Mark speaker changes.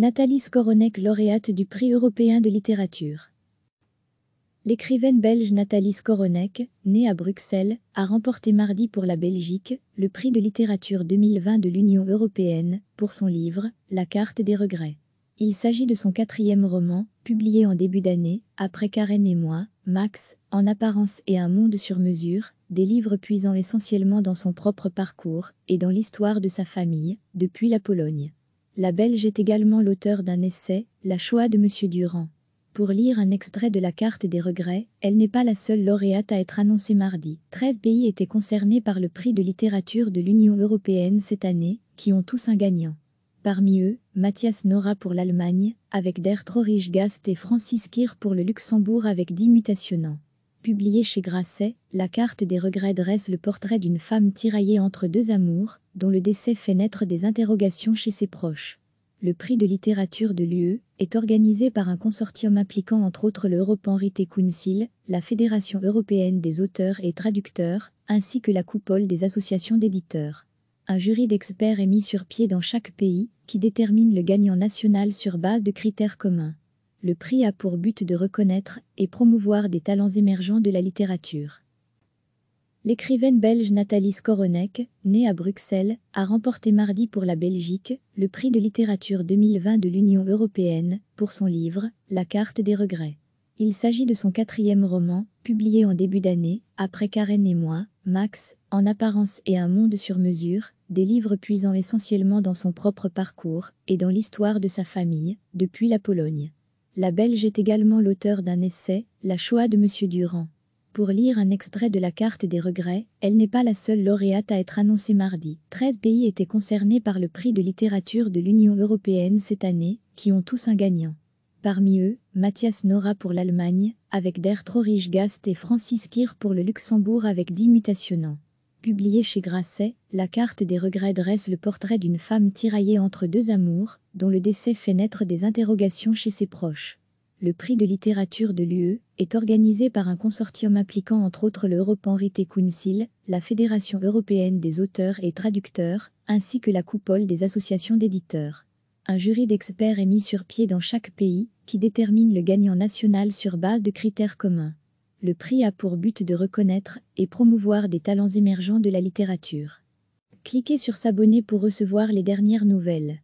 Speaker 1: Nathalie Skoronek lauréate du prix européen de littérature. L'écrivaine belge Nathalie Skoronek, née à Bruxelles, a remporté mardi pour la Belgique le prix de littérature 2020 de l'Union européenne pour son livre La carte des regrets. Il s'agit de son quatrième roman, publié en début d'année, après Karen et moi, Max, En apparence et un monde sur mesure, des livres puisant essentiellement dans son propre parcours et dans l'histoire de sa famille, depuis la Pologne. La Belge est également l'auteur d'un essai, La choix de M. Durand. Pour lire un extrait de la carte des regrets, elle n'est pas la seule lauréate à être annoncée mardi. 13 pays étaient concernés par le prix de littérature de l'Union européenne cette année, qui ont tous un gagnant. Parmi eux, Mathias Nora pour l'Allemagne, avec Der riche Gast et Francis Kir pour le Luxembourg avec 10 mutationnants. Publié chez Grasset, la carte des regrets dresse le portrait d'une femme tiraillée entre deux amours, dont le décès fait naître des interrogations chez ses proches le prix de littérature de l'UE, est organisé par un consortium impliquant entre autres l'Europe Henriette Council, la Fédération européenne des auteurs et traducteurs, ainsi que la coupole des associations d'éditeurs. Un jury d'experts est mis sur pied dans chaque pays, qui détermine le gagnant national sur base de critères communs. Le prix a pour but de reconnaître et promouvoir des talents émergents de la littérature. L'écrivaine belge Nathalie Skoronek, née à Bruxelles, a remporté mardi pour la Belgique le prix de littérature 2020 de l'Union européenne pour son livre La carte des regrets. Il s'agit de son quatrième roman, publié en début d'année, après Karen et moi, Max, En apparence et un monde sur mesure, des livres puisant essentiellement dans son propre parcours et dans l'histoire de sa famille, depuis la Pologne. La Belge est également l'auteur d'un essai, La choix de M. Durand. Pour lire un extrait de la carte des regrets, elle n'est pas la seule lauréate à être annoncée mardi. 13 pays étaient concernés par le prix de littérature de l'Union européenne cette année, qui ont tous un gagnant. Parmi eux, Mathias Nora pour l'Allemagne, avec Der Trorige Gast et Francis Kir pour le Luxembourg avec 10 mutationnants. Publiée chez Grasset, la carte des regrets dresse le portrait d'une femme tiraillée entre deux amours, dont le décès fait naître des interrogations chez ses proches le prix de littérature de l'UE, est organisé par un consortium impliquant entre autres le Henri T. Council, la Fédération européenne des auteurs et traducteurs, ainsi que la coupole des associations d'éditeurs. Un jury d'experts est mis sur pied dans chaque pays, qui détermine le gagnant national sur base de critères communs. Le prix a pour but de reconnaître et promouvoir des talents émergents de la littérature. Cliquez sur S'abonner pour recevoir les dernières nouvelles.